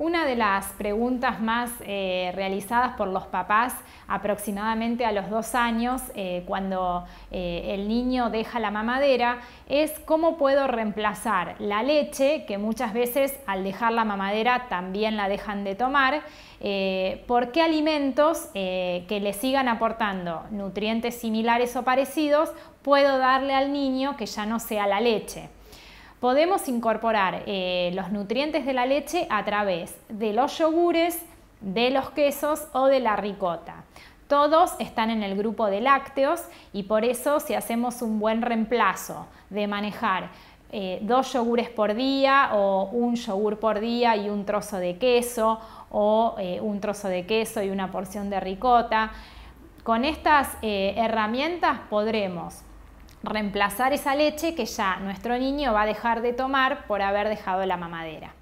Una de las preguntas más eh, realizadas por los papás aproximadamente a los dos años, eh, cuando eh, el niño deja la mamadera, es cómo puedo reemplazar la leche, que muchas veces al dejar la mamadera también la dejan de tomar, por qué alimentos que le sigan aportando nutrientes similares o parecidos puedo darle al niño que ya no sea la leche podemos incorporar eh, los nutrientes de la leche a través de los yogures, de los quesos o de la ricota. Todos están en el grupo de lácteos y por eso si hacemos un buen reemplazo de manejar eh, dos yogures por día o un yogur por día y un trozo de queso o eh, un trozo de queso y una porción de ricota, con estas herramientas podremos reemplazar esa leche que ya nuestro niño va a dejar de tomar por haber dejado la mamadera.